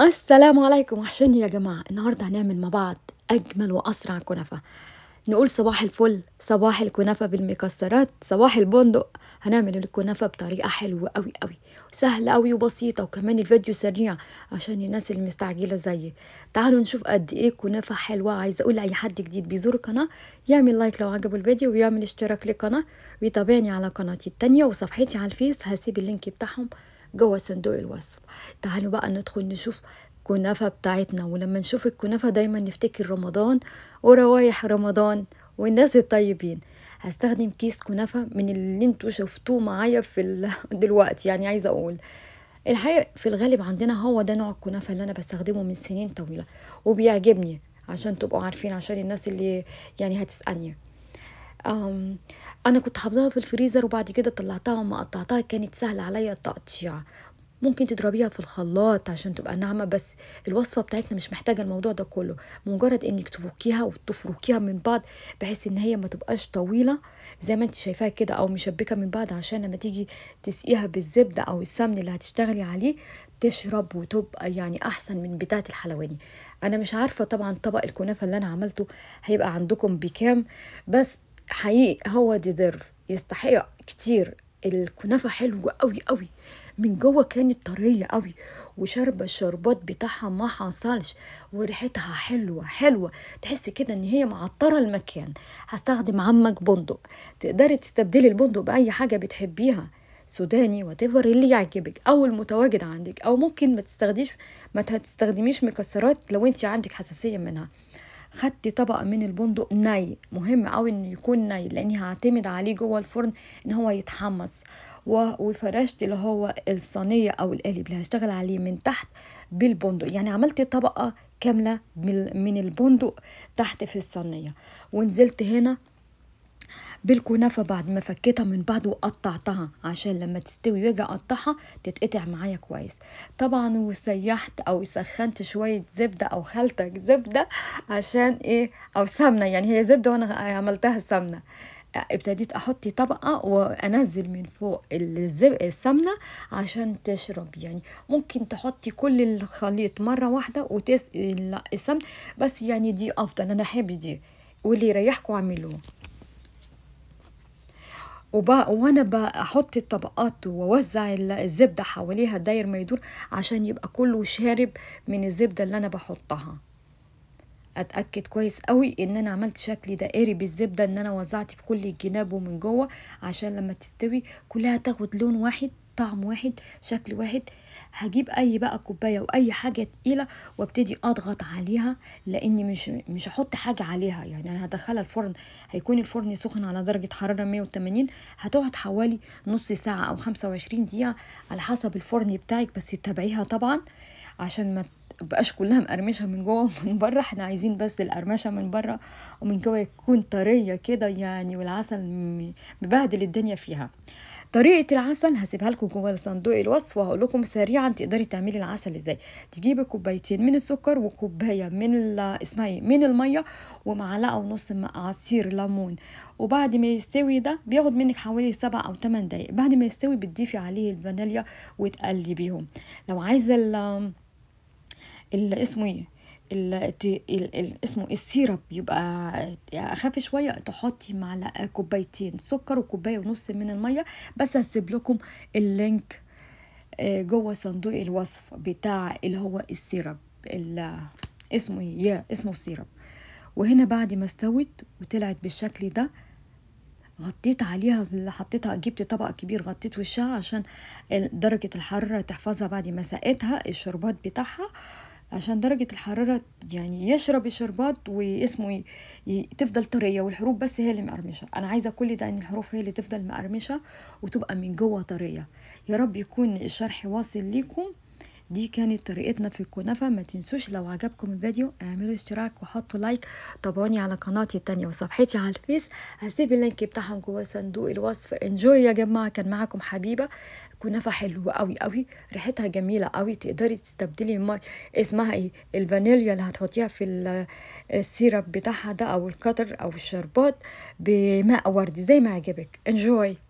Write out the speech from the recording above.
السلام عليكم وحشني يا جماعة النهاردة هنعمل مع بعض أجمل وأسرع كنفة نقول صباح الفل صباح الكنافة بالمكسرات صباح البندق هنعمل الكنافة بطريقة حلوة أوي أوي سهلة أوي وبسيطة وكمان الفيديو سريع عشان الناس المستعجلة زيي تعالوا نشوف قد إيه كنافة حلوة عايزة أقول لأي حد جديد بيزور القناة يعمل لايك لو عجبه الفيديو ويعمل اشتراك للقناة ويتابعني على قناتي التانية وصفحتي على الفيس هسيب اللينك بتاعهم جوه صندوق الوصف تعالوا بقى ندخل نشوف كنافة بتاعتنا ولما نشوف الكنافة دايما نفتكر رمضان وروايح رمضان والناس الطيبين هستخدم كيس كنافة من اللي انتوا شفتوه معايا في دلوقتي يعني عايزة اقول الحقيقة في الغالب عندنا هو ده نوع الكنافة اللي انا بستخدمه من سنين طويلة وبيعجبني عشان تبقوا عارفين عشان الناس اللي يعني هتسألني أنا كنت حافظاها في الفريزر وبعد كده طلعتها وما قطعتها كانت سهلة عليا التقطيع ممكن تضربيها في الخلاط عشان تبقى ناعمة بس الوصفة بتاعتنا مش محتاجة الموضوع ده كله مجرد انك تفكيها وتفركيها من بعض بحيث ان هي ما تبقاش طويلة زي ما انت شايفاها كده او مشبكة من بعض عشان لما تيجي تسقيها بالزبدة او السمن اللي هتشتغلي عليه تشرب وتبقى يعني احسن من بتاعة الحلواني انا مش عارفة طبعا طبق الكنافة اللي انا عملته هيبقى عندكم بكام بس حقيقي هو ديزيرف يستحق كتير الكنافة حلوة قوي قوي من جوه كانت طرية قوي وشاربة الشربات بتاعها ما حصلش وريحتها حلوة حلوة تحس كده ان هي معطرة المكان هستخدم عمك بندق تقدري تستبدلي البندق بأي حاجة بتحبيها سوداني واتيفر اللي يعجبك او المتواجد عندك او ممكن ما تستخدميش ما تستخدميش مكسرات لو انت عندك حساسيه منها خدتي طبق من البندق ني مهم قوي انه يكون ني لاني هعتمد عليه جوه الفرن ان هو يتحمص وفرشت اللي هو الصينيه او القالب اللي هشتغل عليه من تحت بالبندق يعني عملت طبقه كامله من البندق تحت في الصينيه ونزلت هنا بالكنافه بعد ما فكيتها من بعض وقطعتها عشان لما تستوي واجي اقطعها تتقطع معايا كويس طبعا وسيحت او سخنت شويه زبده او خلتك زبده عشان ايه او سمنه يعني هي زبده وانا عملتها سمنه ابتديت احط طبقه وانزل من فوق السمنه عشان تشرب يعني ممكن تحطي كل الخليط مره واحده وتس السمن بس يعني دي افضل انا احب دي واللي يريحكم اعملوه وبقى وانا بحط الطبقات ووزع الزبده حواليها داير ما يدور عشان يبقى كله شارب من الزبده اللي انا بحطها اتاكد كويس قوي ان انا عملت شكل دائري بالزبده ان انا وزعت في كل الجناب ومن جوه عشان لما تستوي كلها تاخد لون واحد طعم واحد شكل واحد هجيب اي بقى كوبايه واي حاجه تقيله وابتدي اضغط عليها لاني مش مش هحط حاجه عليها يعني انا هدخلها الفرن هيكون الفرن سخن على درجه حراره 180 هتقعد حوالي نص ساعه او 25 دقيقه على حسب الفرن بتاعك بس تتابعيها طبعا عشان ما بقاش كلها مقرمشه من جوه ومن بره احنا عايزين بس القرمشه من بره ومن جوه يكون طريه كده يعني والعسل مبهدل الدنيا فيها طريقه العسل هسيبها لكم جوه صندوق الوصف وهقول لكم سريعا تقدري تعملي العسل ازاي تجيبي كوبايتين من السكر وكوبايه من اسمها ايه من الميه ومعلقه ونص عصير ليمون وبعد ما يستوي ده بياخد منك حوالي سبع او ثمان دقايق بعد ما يستوي بتضيفي عليه الفانيليا وتقلبيهم لو عايزه اسمه ايه اسمه ايه؟ السيرب يبقى اخف شويه تحطي معلقه كوبايتين سكر وكوبايه ونص من الميه بس هسيب لكم اللينك آه، جوه صندوق الوصف بتاع اللي هو السيرب اسمه ايه؟ يا اسمه السيرب وهنا بعد ما استوت وطلعت بالشكل ده غطيت عليها حطيتها جبت طبق كبير غطيت وشها عشان درجة الحرارة تحفظها بعد ما سقتها الشربات بتاعها عشان درجة الحرارة يعني يشرب الشربات واسمه ي... ي... تفضل طرية والحروف بس هي اللي مقرمشة أنا عايزة كل ده إن الحروف هي اللي تفضل مقرمشة وتبقى من جوه طرية يا رب يكون الشرح واصل ليكم دي كانت طريقتنا في الكنافة ما تنسوش لو عجبكم الفيديو اعملوا اشتراك وحطوا لايك تابعوني على قناتي التانية وصفحتي على الفيس هسيب اللينك بتاعهم جوه صندوق الوصف انجوي يا جماعة كان معاكم حبيبة كنافة حلوة قوي قوي ريحتها جميلة قوي تقدري تستبدلي ما اسمها ايه الفانيليا اللي هتحطيها في السيرب بتاعها ده او القطر او الشربات بماء وردي زي ما عجبك انجوي